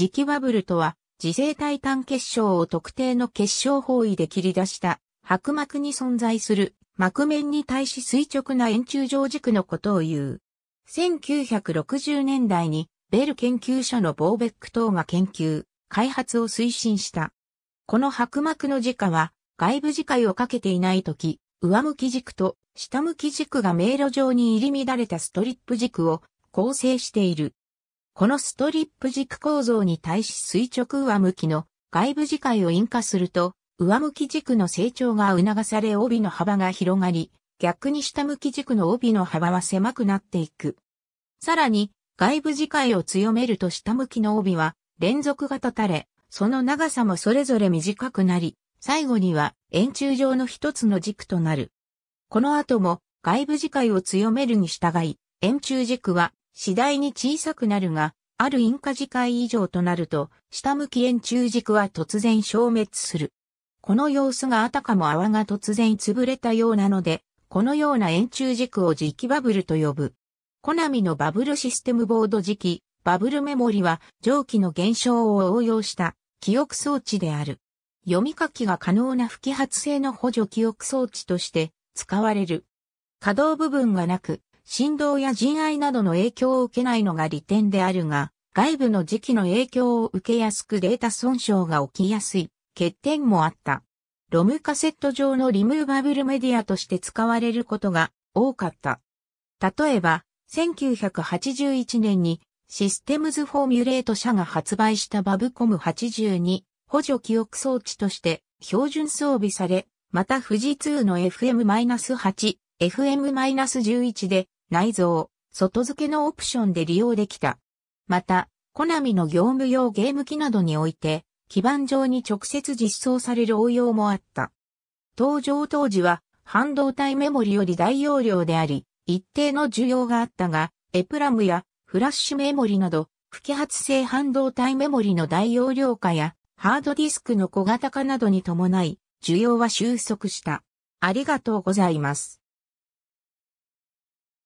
磁気バブルとは、磁性体単結晶を特定の結晶方位で切り出した薄膜に存在する膜面に対し垂直な円柱状軸のことを言う。1960年代にベル研究所のボーベック等が研究、開発を推進した。この薄膜の磁化は外部磁界をかけていないとき、上向き軸と下向き軸が迷路上に入り乱れたストリップ軸を構成している。このストリップ軸構造に対し垂直上向きの外部磁界を引火すると、上向き軸の成長が促され帯の幅が広がり、逆に下向き軸の帯の幅は狭くなっていく。さらに、外部磁界を強めると下向きの帯は連続が立たれ、その長さもそれぞれ短くなり、最後には円柱状の一つの軸となる。この後も外部磁界を強めるに従い、円柱軸は次第に小さくなるが、ある因果次時以上となると、下向き円柱軸は突然消滅する。この様子があたかも泡が突然潰れたようなので、このような円柱軸を磁気バブルと呼ぶ。コナミのバブルシステムボード磁気、バブルメモリは蒸気の減少を応用した記憶装置である。読み書きが可能な不揮発性の補助記憶装置として使われる。可動部分がなく、振動や人愛などの影響を受けないのが利点であるが、外部の磁気の影響を受けやすくデータ損傷が起きやすい欠点もあった。ロムカセット上のリムーバブルメディアとして使われることが多かった。例えば、1981年にシステムズフォーミュレート社が発売したバブコム82補助記憶装置として標準装備され、また富士通の FM-8、FM-11 で内蔵、外付けのオプションで利用できた。また、コナミの業務用ゲーム機などにおいて、基板上に直接実装される応用もあった。登場当時は、半導体メモリより大容量であり、一定の需要があったが、エプラムやフラッシュメモリなど、不揮発性半導体メモリの大容量化や、ハードディスクの小型化などに伴い、需要は収束した。ありがとうございます。